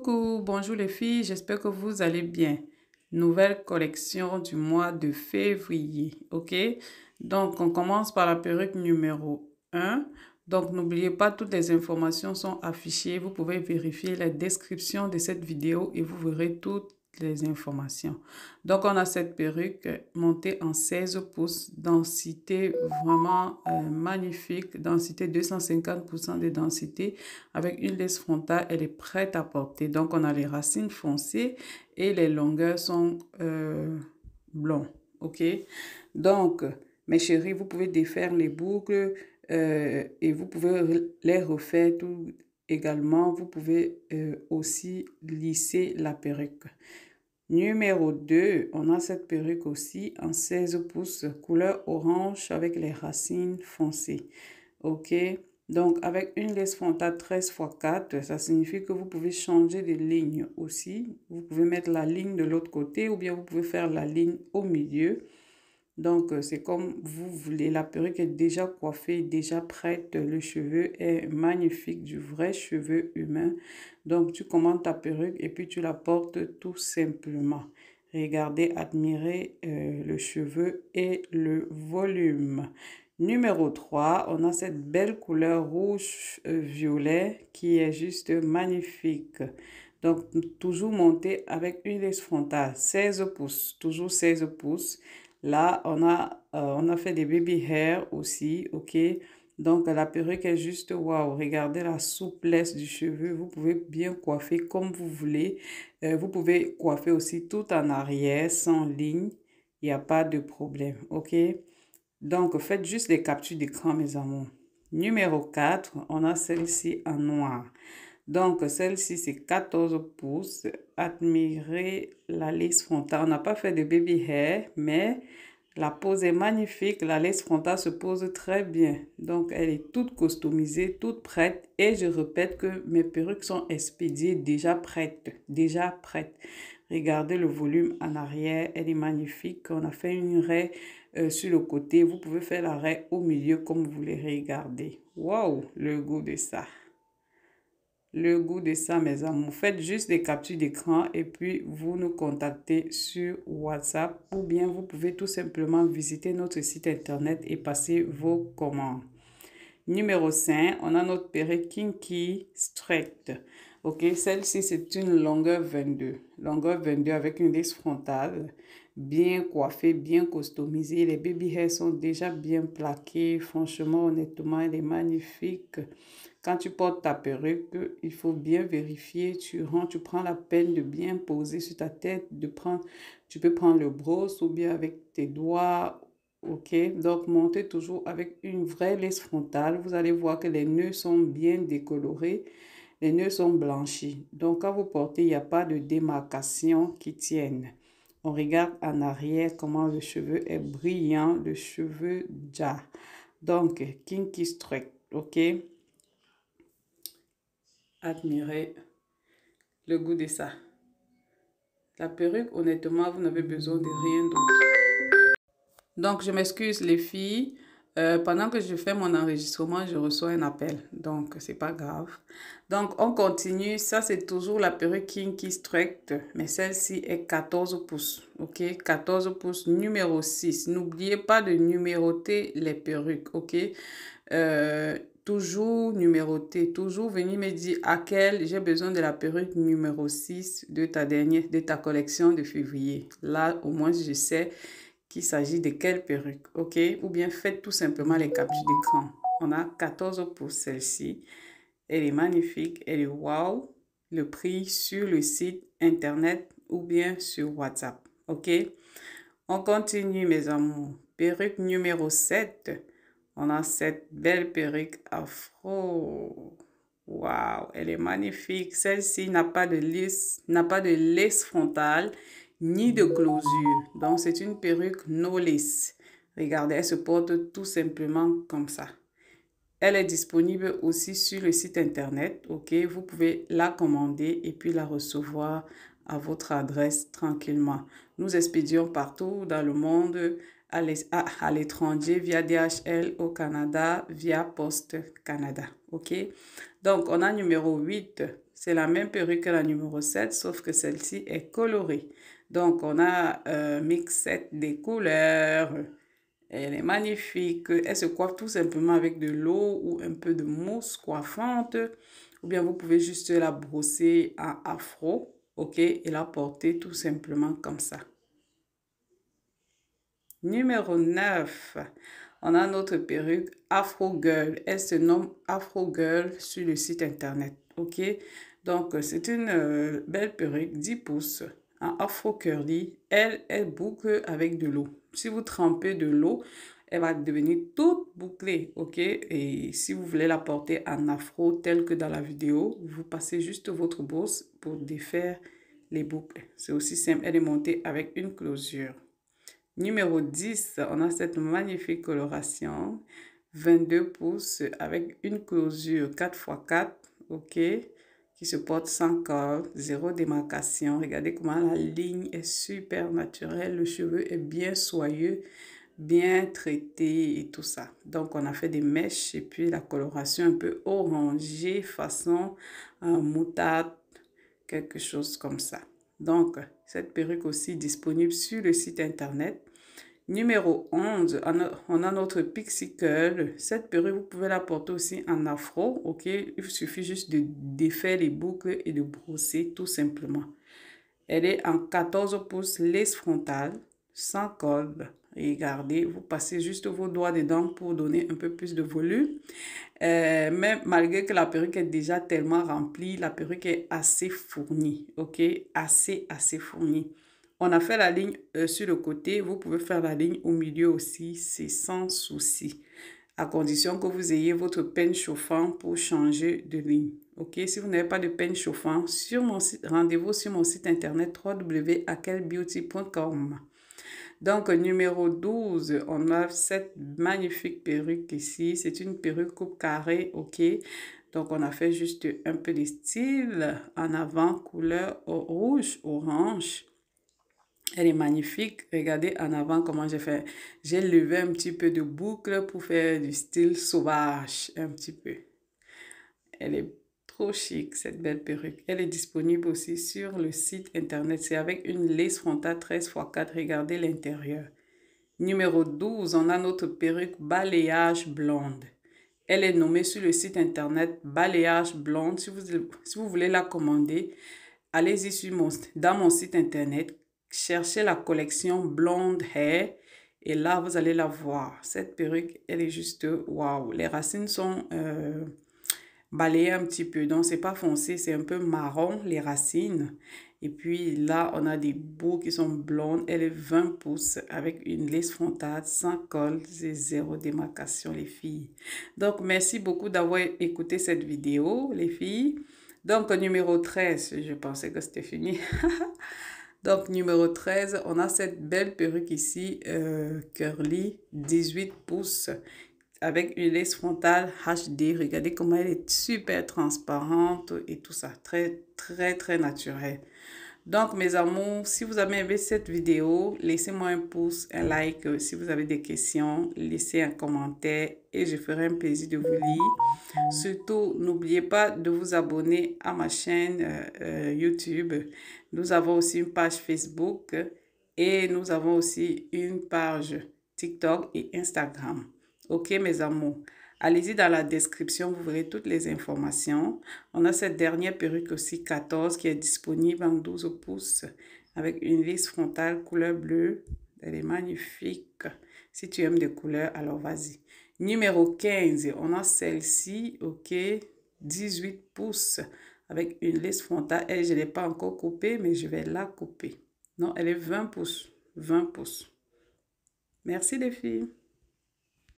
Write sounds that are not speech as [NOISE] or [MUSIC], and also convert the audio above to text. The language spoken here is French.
Coucou, bonjour les filles, j'espère que vous allez bien. Nouvelle collection du mois de février, ok? Donc, on commence par la perruque numéro 1. Donc, n'oubliez pas, toutes les informations sont affichées. Vous pouvez vérifier la description de cette vidéo et vous verrez toutes les informations. Donc, on a cette perruque montée en 16 pouces, densité vraiment euh, magnifique, densité 250% de densité, avec une laisse frontale, elle est prête à porter. Donc, on a les racines foncées et les longueurs sont euh, blondes. OK? Donc, mes chéris, vous pouvez défaire les boucles euh, et vous pouvez les refaire tout Également, vous pouvez euh, aussi lisser la perruque. Numéro 2, on a cette perruque aussi en 16 pouces, couleur orange avec les racines foncées. OK donc, avec une laisse frontale 13 x 4, ça signifie que vous pouvez changer de ligne aussi. Vous pouvez mettre la ligne de l'autre côté ou bien vous pouvez faire la ligne au milieu. Donc, euh, c'est comme vous voulez. La perruque est déjà coiffée, déjà prête. Le cheveu est magnifique, du vrai cheveu humain. Donc, tu commandes ta perruque et puis tu la portes tout simplement. Regardez, admirez euh, le cheveu et le volume. Numéro 3, on a cette belle couleur rouge-violet euh, qui est juste magnifique. Donc, toujours monté avec une laisse frontale, 16 pouces, toujours 16 pouces. Là, on a, euh, on a fait des baby hair aussi, ok? Donc, la perruque est juste waouh. Regardez la souplesse du cheveu. Vous pouvez bien coiffer comme vous voulez. Euh, vous pouvez coiffer aussi tout en arrière, sans ligne. Il n'y a pas de problème, ok? Donc, faites juste des captures d'écran, mes amours. Numéro 4, on a celle-ci en noir. Donc, celle-ci, c'est 14 pouces. Admirez la lace frontale. On n'a pas fait de baby hair, mais la pose est magnifique. La lace frontale se pose très bien. Donc, elle est toute customisée, toute prête. Et je répète que mes perruques sont expédiées, déjà prêtes. Déjà prêtes. Regardez le volume en arrière, elle est magnifique. On a fait une raie euh, sur le côté. Vous pouvez faire la raie au milieu comme vous voulez. Regardez. Waouh, le goût de ça le goût de ça, mes amours. Faites juste des captures d'écran et puis vous nous contactez sur WhatsApp ou bien vous pouvez tout simplement visiter notre site internet et passer vos commandes. Numéro 5, on a notre perruque Kinky Straight. Ok, celle-ci, c'est une longueur 22. Longueur 22 avec une lisse frontale bien coiffé, bien customisé. Les baby hairs sont déjà bien plaqués. Franchement, honnêtement, elle est magnifique. Quand tu portes ta perruque, il faut bien vérifier. Tu tu prends la peine de bien poser sur ta tête. De prendre, tu peux prendre le brosse ou bien avec tes doigts. Ok, donc montez toujours avec une vraie laisse frontale. Vous allez voir que les nœuds sont bien décolorés les nœuds sont blanchis. Donc, quand vous portez, il n'y a pas de démarcation qui tienne. On regarde en arrière comment le cheveu est brillant, le cheveu ja. Donc, kinky straight, ok? Admirez le goût de ça. La perruque, honnêtement, vous n'avez besoin de rien d'autre. Donc, je m'excuse les filles. Euh, pendant que je fais mon enregistrement, je reçois un appel. Donc, c'est pas grave. Donc, on continue. Ça, c'est toujours la perruque Kinky strict mais celle-ci est 14 pouces. OK? 14 pouces, numéro 6. N'oubliez pas de numéroter les perruques. OK? Euh, toujours numéroter, toujours venir me dire à quel j'ai besoin de la perruque numéro 6 de ta dernière, de ta collection de février. Là, au moins, je sais qu'il s'agit de quelle perruque, ok Ou bien faites tout simplement les captures d'écran. On a 14 pour celle-ci. Elle est magnifique, elle est wow. Le prix sur le site internet ou bien sur WhatsApp, ok On continue mes amours. Perruque numéro 7. On a cette belle perruque afro. Waouh, elle est magnifique. Celle-ci n'a pas de lisse, n'a pas de laisse frontale ni de closure. Donc, c'est une perruque no lace. Regardez, elle se porte tout simplement comme ça. Elle est disponible aussi sur le site internet. OK, vous pouvez la commander et puis la recevoir à votre adresse tranquillement. Nous expédions partout dans le monde, à l'étranger via DHL au Canada, via Poste Canada. OK? Donc, on a numéro 8, c'est la même perruque que la numéro 7, sauf que celle-ci est colorée. Donc, on a un euh, mixette des couleurs. Elle est magnifique. Elle se coiffe tout simplement avec de l'eau ou un peu de mousse coiffante. Ou bien, vous pouvez juste la brosser en afro, ok, et la porter tout simplement comme ça. Numéro 9, on a notre perruque Afro Girl. Elle se nomme Afro Girl sur le site internet. OK? Donc, euh, c'est une euh, belle perruque 10 pouces en afro curly. Elle, elle boucle avec de l'eau. Si vous trempez de l'eau, elle va devenir toute bouclée, ok? Et si vous voulez la porter en afro, tel que dans la vidéo, vous passez juste votre bourse pour défaire les boucles. C'est aussi simple, elle est montée avec une closure. Numéro 10, on a cette magnifique coloration, 22 pouces avec une closure 4x4, ok? qui se porte sans corps, zéro démarcation. Regardez comment la ligne est super naturelle, le cheveu est bien soyeux, bien traité et tout ça. Donc on a fait des mèches et puis la coloration un peu orangée façon euh, moutarde, quelque chose comme ça. Donc cette perruque aussi disponible sur le site internet Numéro 11, on a notre Pixie Curl. Cette perruque, vous pouvez la porter aussi en afro, ok? Il suffit juste de défaire les boucles et de brosser tout simplement. Elle est en 14 pouces laisse frontale, sans col. Regardez, vous passez juste vos doigts dedans pour donner un peu plus de volume. Euh, mais malgré que la perruque est déjà tellement remplie, la perruque est assez fournie, ok? Assez, assez fournie. On a fait la ligne euh, sur le côté. Vous pouvez faire la ligne au milieu aussi. C'est sans souci. À condition que vous ayez votre peine chauffant pour changer de ligne. OK? Si vous n'avez pas de peine chauffant, sur mon site, rendez-vous sur mon site internet www.akelbeauty.com. Donc, numéro 12, on a cette magnifique perruque ici. C'est une perruque coupe carrée, OK? Donc, on a fait juste un peu de style en avant, couleur rouge, orange. Elle est magnifique. Regardez en avant comment j'ai fait. J'ai levé un petit peu de boucle pour faire du style sauvage, un petit peu. Elle est trop chic, cette belle perruque. Elle est disponible aussi sur le site internet. C'est avec une lace frontale 13 x 4. Regardez l'intérieur. Numéro 12, on a notre perruque balayage blonde. Elle est nommée sur le site internet balayage blonde. Si vous, vous voulez la commander, allez-y sur dans mon site internet cherchez la collection Blonde Hair et là, vous allez la voir. Cette perruque, elle est juste waouh. Les racines sont euh, balayées un petit peu. Donc, c'est pas foncé, c'est un peu marron, les racines. Et puis là, on a des bouts qui sont blondes. Elle est 20 pouces avec une laisse frontale, sans colle et zéro démarcation, les filles. Donc, merci beaucoup d'avoir écouté cette vidéo, les filles. Donc, numéro 13, je pensais que c'était fini. [LAUGHS] Donc, numéro 13, on a cette belle perruque ici, euh, curly, 18 pouces, avec une laisse frontale HD. Regardez comment elle est super transparente et tout ça. Très, très, très naturel. Donc, mes amours, si vous avez aimé cette vidéo, laissez-moi un pouce, un like. Euh, si vous avez des questions, laissez un commentaire et je ferai un plaisir de vous lire. Surtout, n'oubliez pas de vous abonner à ma chaîne euh, euh, YouTube. Nous avons aussi une page Facebook et nous avons aussi une page TikTok et Instagram. Ok, mes amours. Allez-y dans la description, vous verrez toutes les informations. On a cette dernière perruque aussi 14 qui est disponible en 12 pouces avec une lisse frontale couleur bleue. Elle est magnifique. Si tu aimes des couleurs, alors vas-y. Numéro 15, on a celle-ci, ok, 18 pouces avec une lisse frontale. Eh, je ne l'ai pas encore coupée, mais je vais la couper. Non, elle est 20 pouces. 20 pouces. Merci les filles.